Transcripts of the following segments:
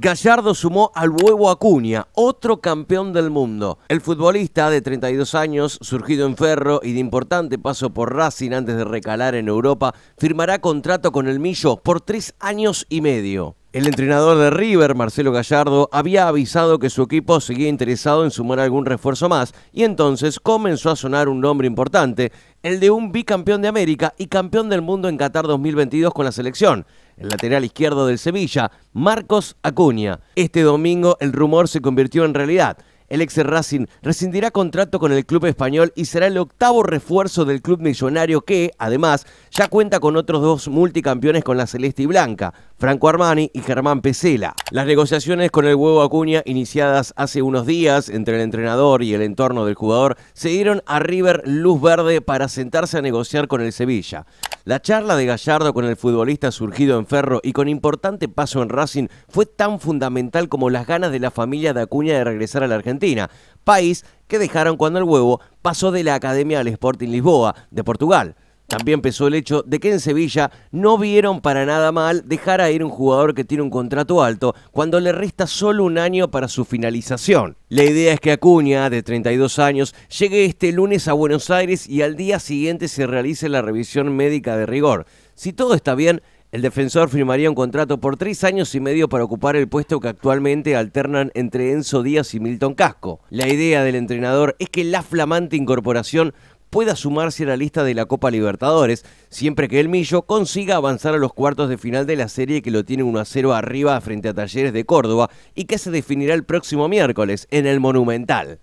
Gallardo sumó al huevo Acuña, otro campeón del mundo. El futbolista de 32 años, surgido en Ferro y de importante paso por Racing antes de recalar en Europa, firmará contrato con el Millo por tres años y medio. El entrenador de River, Marcelo Gallardo, había avisado que su equipo seguía interesado en sumar algún refuerzo más y entonces comenzó a sonar un nombre importante, el de un bicampeón de América y campeón del mundo en Qatar 2022 con la selección, el lateral izquierdo del Sevilla, Marcos Acuña. Este domingo el rumor se convirtió en realidad. El ex Racing rescindirá contrato con el club español y será el octavo refuerzo del club millonario que, además, ya cuenta con otros dos multicampeones con la Celeste y Blanca, Franco Armani y Germán Pesela. Las negociaciones con el huevo Acuña, iniciadas hace unos días entre el entrenador y el entorno del jugador, se dieron a River luz verde para sentarse a negociar con el Sevilla. La charla de Gallardo con el futbolista surgido en Ferro y con importante paso en Racing fue tan fundamental como las ganas de la familia de Acuña de regresar a la Argentina, país que dejaron cuando el huevo pasó de la academia al Sporting Lisboa, de Portugal. También pesó el hecho de que en Sevilla no vieron para nada mal dejar a ir un jugador que tiene un contrato alto cuando le resta solo un año para su finalización. La idea es que Acuña, de 32 años, llegue este lunes a Buenos Aires y al día siguiente se realice la revisión médica de rigor. Si todo está bien, el defensor firmaría un contrato por tres años y medio para ocupar el puesto que actualmente alternan entre Enzo Díaz y Milton Casco. La idea del entrenador es que la flamante incorporación pueda sumarse a la lista de la Copa Libertadores, siempre que el Millo consiga avanzar a los cuartos de final de la serie que lo tiene 1 a 0 arriba frente a Talleres de Córdoba y que se definirá el próximo miércoles en el Monumental.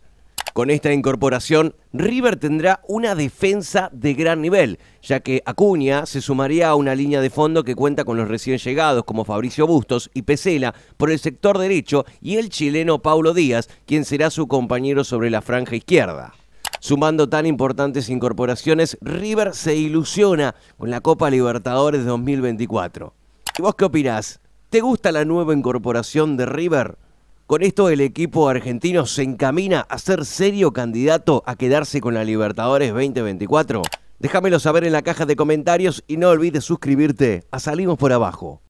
Con esta incorporación, River tendrá una defensa de gran nivel, ya que Acuña se sumaría a una línea de fondo que cuenta con los recién llegados como Fabricio Bustos y Pesela por el sector derecho y el chileno Paulo Díaz, quien será su compañero sobre la franja izquierda sumando tan importantes incorporaciones, River se ilusiona con la Copa Libertadores 2024. ¿Y vos qué opinás? ¿Te gusta la nueva incorporación de River? Con esto el equipo argentino se encamina a ser serio candidato a quedarse con la Libertadores 2024. Déjamelo saber en la caja de comentarios y no olvides suscribirte a Salimos por Abajo.